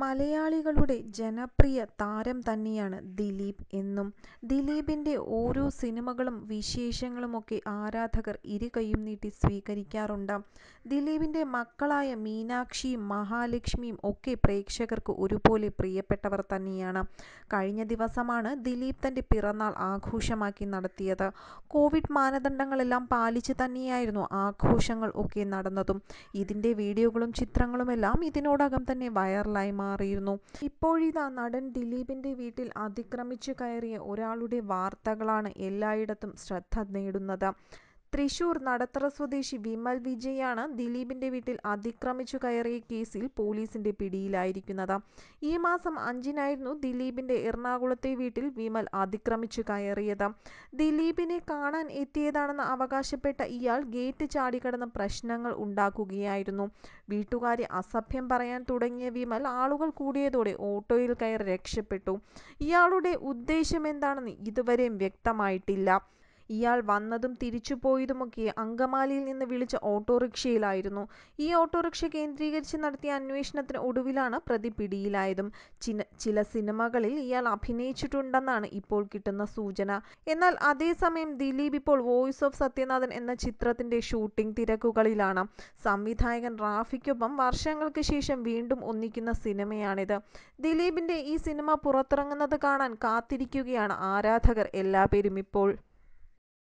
മലയാളികളുടെ ജനപ്രിയ താരം തന്നെയാണ് ദിലീപ് എന്നും ദിലീപിന്റെ ഓരോ സിനിമകളും വിശേഷങ്ങളുമൊക്കെ ആരാധകർ ഇരുകൈയ്യും നീട്ടി സ്വീകരിക്കാറുണ്ട് ദിലീപിന്റെ മക്കളായ മീനാക്ഷിയും മഹാലക്ഷ്മിയും ഒക്കെ പ്രേക്ഷകർക്ക് ഒരുപോലെ പ്രിയപ്പെട്ടവർ തന്നെയാണ് കഴിഞ്ഞ ദിവസമാണ് ദിലീപ് തന്റെ പിറന്നാൾ ആഘോഷമാക്കി നടത്തിയത് കോവിഡ് മാനദണ്ഡങ്ങളെല്ലാം പാലിച്ച് തന്നെയായിരുന്നു ആഘോഷങ്ങൾ ഒക്കെ നടന്നതും ഇതിന്റെ വീഡിയോകളും ചിത്രങ്ങളുമെല്ലാം ഇതിനോടകം തന്നെ വൈറലായി കൈമാറിയിരുന്നു മാറിയിരുന്നു ഇപ്പോഴിതാ നടൻ ദിലീപിന്റെ വീട്ടിൽ അതിക്രമിച്ചു കയറിയ ഒരാളുടെ വാർത്തകളാണ് എല്ലായിടത്തും ശ്രദ്ധ നേടുന്നത് തൃശൂർ നടത്തറ സ്വദേശി വിമൽ വിജയാണ് ദിലീപിന്റെ വീട്ടിൽ അതിക്രമിച്ചു കയറിയ കേസിൽ പോലീസിന്റെ പിടിയിലായിരിക്കുന്നത് ഈ മാസം അഞ്ചിനായിരുന്നു ദിലീപിന്റെ എറണാകുളത്തെ വീട്ടിൽ വിമൽ അതിക്രമിച്ചു കയറിയത് ദിലീപിനെ കാണാൻ എത്തിയതാണെന്ന് അവകാശപ്പെട്ട ഇയാൾ ഗേറ്റ് ചാടിക്കടന്ന് പ്രശ്നങ്ങൾ ഉണ്ടാക്കുകയായിരുന്നു വീട്ടുകാരെ അസഭ്യം പറയാൻ തുടങ്ങിയ വിമൽ ആളുകൾ കൂടിയതോടെ ഓട്ടോയിൽ കയറി രക്ഷപ്പെട്ടു ഇയാളുടെ ഉദ്ദേശം എന്താണെന്ന് ഇതുവരെയും വ്യക്തമായിട്ടില്ല ഇയാൾ വന്നതും തിരിച്ചു പോയതുമൊക്കെ അങ്കമാലിയിൽ നിന്ന് വിളിച്ച ഓട്ടോറിക്ഷയിലായിരുന്നു ഈ ഓട്ടോറിക്ഷ കേന്ദ്രീകരിച്ച് നടത്തിയ അന്വേഷണത്തിന് ഒടുവിലാണ് പ്രതി പിടിയിലായതും ചില സിനിമകളിൽ ഇയാൾ അഭിനയിച്ചിട്ടുണ്ടെന്നാണ് ഇപ്പോൾ കിട്ടുന്ന സൂചന എന്നാൽ അതേസമയം ദിലീപ് ഇപ്പോൾ വോയിസ് ഓഫ് സത്യനാഥൻ എന്ന ചിത്രത്തിന്റെ ഷൂട്ടിംഗ് തിരക്കുകളിലാണ് സംവിധായകൻ റാഫിക്കൊപ്പം വർഷങ്ങൾക്ക് ശേഷം വീണ്ടും ഒന്നിക്കുന്ന സിനിമയാണിത് ദിലീപിന്റെ ഈ സിനിമ പുറത്തിറങ്ങുന്നത് കാണാൻ കാത്തിരിക്കുകയാണ് ആരാധകർ പേരും ഇപ്പോൾ